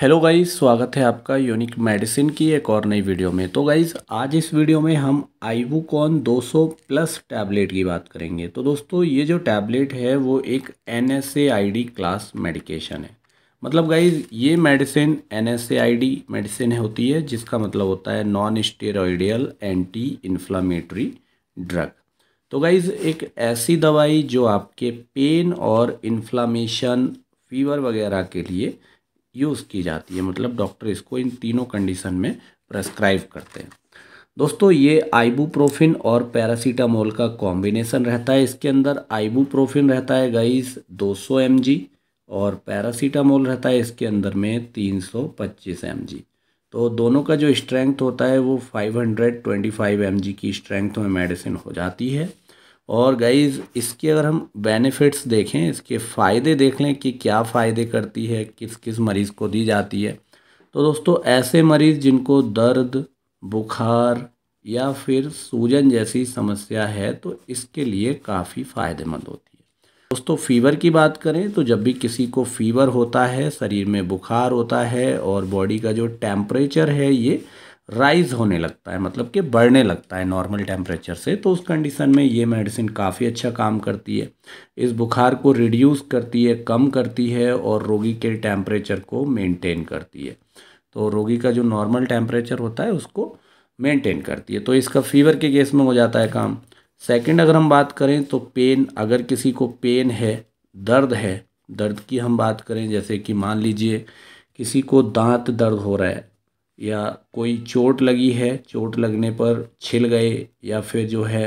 hello guys स्वागत है आपका यूनिक मेडिसिन की एक और नई वीडियो में तो गाइज़ आज इस वीडियो में हम आईवूकॉन 200 प्लस टैबलेट की बात करेंगे तो दोस्तों ये जो टैबलेट है वो एक एन क्लास मेडिकेशन है मतलब गाइज़ ये मेडिसिन एन मेडिसिन होती है जिसका मतलब होता है non steroidal anti inflammatory drug तो गाइज़ एक ऐसी दवाई जो आपके पेन और इन्फ्लामेशन फीवर वगैरह के लिए यूज़ की जाती है मतलब डॉक्टर इसको इन तीनों कंडीशन में प्रेस्क्राइब करते हैं दोस्तों ये आइबूप्रोफिन और पैरासीटामोल का कॉम्बिनेसन रहता है इसके अंदर आइबूप्रोफिन रहता है गाइस 200 सौ और पैरासीटामोल रहता है इसके अंदर में 325 सौ तो दोनों का जो स्ट्रेंथ होता है वो 525 हंड्रेड की स्ट्रेंथ में मेडिसिन हो जाती है और गाइज इसके अगर हम बेनिफिट्स देखें इसके फ़ायदे देख लें कि क्या फ़ायदे करती है किस किस मरीज़ को दी जाती है तो दोस्तों ऐसे मरीज़ जिनको दर्द बुखार या फिर सूजन जैसी समस्या है तो इसके लिए काफ़ी फ़ायदेमंद होती है दोस्तों फीवर की बात करें तो जब भी किसी को फीवर होता है शरीर में बुखार होता है और बॉडी का जो टेम्परेचर है ये राइज होने लगता है मतलब कि बढ़ने लगता है नॉर्मल टेम्परेचर से तो उस कंडीशन में ये मेडिसिन काफ़ी अच्छा काम करती है इस बुखार को रिड्यूस करती है कम करती है और रोगी के टेम्परेचर को मेंटेन करती है तो रोगी का जो नॉर्मल टेम्परेचर होता है उसको मेंटेन करती है तो इसका फीवर के केस में हो जाता है काम सेकेंड अगर हम बात करें तो पेन अगर किसी को पेन है दर्द है दर्द की हम बात करें जैसे कि मान लीजिए किसी को दांत दर्द हो रहा है या कोई चोट लगी है चोट लगने पर छिल गए या फिर जो है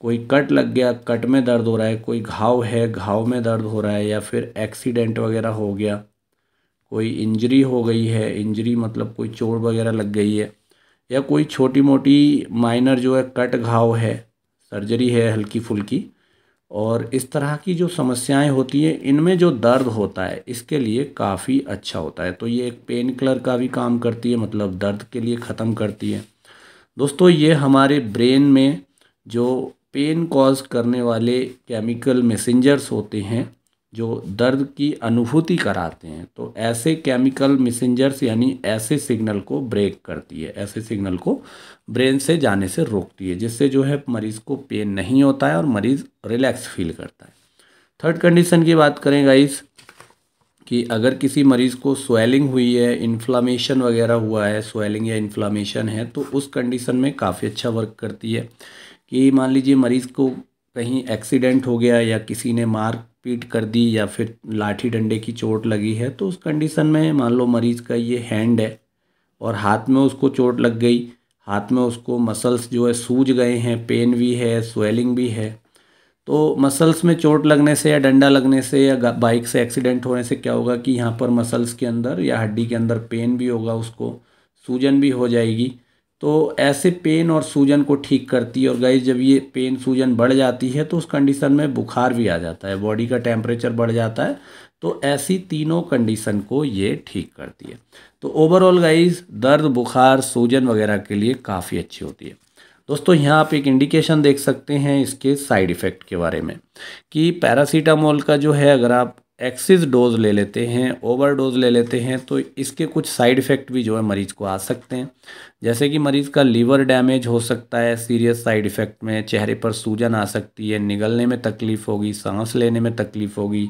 कोई कट लग गया कट में दर्द हो रहा है कोई घाव है घाव में दर्द हो रहा है या फिर एक्सीडेंट वगैरह हो गया कोई इंजरी हो गई है इंजरी मतलब कोई चोट वगैरह लग गई है या कोई छोटी मोटी माइनर जो है कट घाव है सर्जरी है हल्की फुल्की और इस तरह की जो समस्याएं होती हैं इनमें जो दर्द होता है इसके लिए काफ़ी अच्छा होता है तो ये एक पेन किलर का भी काम करती है मतलब दर्द के लिए ख़त्म करती है दोस्तों ये हमारे ब्रेन में जो पेन कॉज करने वाले केमिकल मैसेंजर्स होते हैं जो दर्द की अनुभूति कराते हैं तो ऐसे केमिकल मिसेंजर्स यानी ऐसे सिग्नल को ब्रेक करती है ऐसे सिग्नल को ब्रेन से जाने से रोकती है जिससे जो है मरीज़ को पेन नहीं होता है और मरीज़ रिलैक्स फील करता है थर्ड कंडीशन की बात करें गाइस कि अगर किसी मरीज़ को स्वेलिंग हुई है इन्फ्लामेशन वगैरह हुआ है स्वेलिंग या इन्फ्लामेशन है तो उस कंडीशन में काफ़ी अच्छा वर्क करती है कि मान लीजिए मरीज़ को कहीं एक्सीडेंट हो गया या किसी ने मार पीट कर दी या फिर लाठी डंडे की चोट लगी है तो उस कंडीशन में मान लो मरीज़ का ये हैंड है और हाथ में उसको चोट लग गई हाथ में उसको मसल्स जो है सूज गए हैं पेन भी है स्वेलिंग भी है तो मसल्स में चोट लगने से या डंडा लगने से या बाइक से एक्सीडेंट होने से क्या होगा कि यहाँ पर मसल्स के अंदर या हड्डी के अंदर पेन भी होगा उसको सूजन भी हो जाएगी तो ऐसे पेन और सूजन को ठीक करती है और गाइस जब ये पेन सूजन बढ़ जाती है तो उस कंडीशन में बुखार भी आ जाता है बॉडी का टेम्परेचर बढ़ जाता है तो ऐसी तीनों कंडीशन को ये ठीक करती है तो ओवरऑल गाइज दर्द बुखार सूजन वगैरह के लिए काफ़ी अच्छी होती है दोस्तों यहाँ आप एक इंडिकेशन देख सकते हैं इसके साइड इफ़ेक्ट के बारे में कि पैरासीटामोल का जो है अगर आप एक्सिस डोज ले लेते हैं ओवर डोज ले लेते हैं तो इसके कुछ साइड इफ़ेक्ट भी जो है मरीज़ को आ सकते हैं जैसे कि मरीज़ का लीवर डैमेज हो सकता है सीरियस साइड इफ़ेक्ट में चेहरे पर सूजन आ सकती है निगलने में तकलीफ़ होगी सांस लेने में तकलीफ़ होगी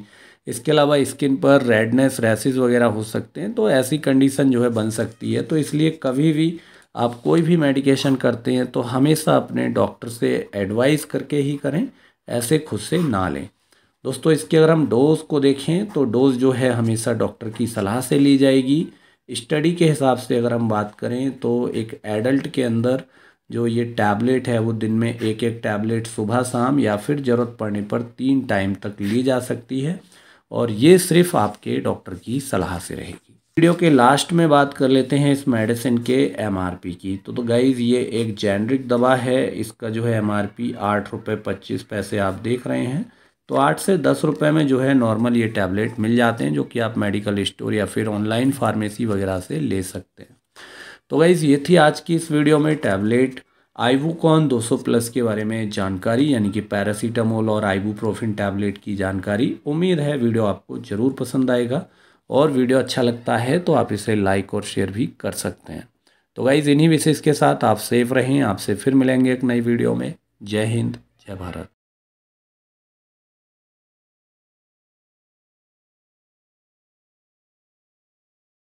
इसके अलावा स्किन पर रेडनेस रैसेस वगैरह हो सकते हैं तो ऐसी कंडीशन जो है बन सकती है तो इसलिए कभी भी आप कोई भी मेडिकेशन करते हैं तो हमेशा अपने डॉक्टर से एडवाइस करके ही करें ऐसे खुद से ना लें दोस्तों इसके अगर हम डोज़ को देखें तो डोज़ जो है हमेशा डॉक्टर की सलाह से ली जाएगी स्टडी के हिसाब से अगर हम बात करें तो एक एडल्ट के अंदर जो ये टैबलेट है वो दिन में एक एक टैबलेट सुबह शाम या फिर ज़रूरत पड़ने पर तीन टाइम तक ली जा सकती है और ये सिर्फ आपके डॉक्टर की सलाह से रहेगी वीडियो के लास्ट में बात कर लेते हैं इस मेडिसिन के एमआरपी की तो तो गाइज़ ये एक जेनरिक दवा है इसका जो है एमआरपी आठ रुपये पच्चीस पैसे आप देख रहे हैं तो आठ से दस रुपये में जो है नॉर्मल ये टैबलेट मिल जाते हैं जो कि आप मेडिकल स्टोर या फिर ऑनलाइन फार्मेसी वगैरह से ले सकते हैं तो गाइज़ ये थी आज की इस वीडियो में टैबलेट आइवूकॉन 200 प्लस के बारे में जानकारी यानी कि पैरासीटामोल और प्रोफिन टैबलेट की जानकारी उम्मीद है वीडियो आपको ज़रूर पसंद आएगा और वीडियो अच्छा लगता है तो आप इसे लाइक और शेयर भी कर सकते हैं तो गाइज़ इन्हीं विशेष के साथ आप सेफ रहें आपसे फिर मिलेंगे एक नई वीडियो में जय हिंद जय भारत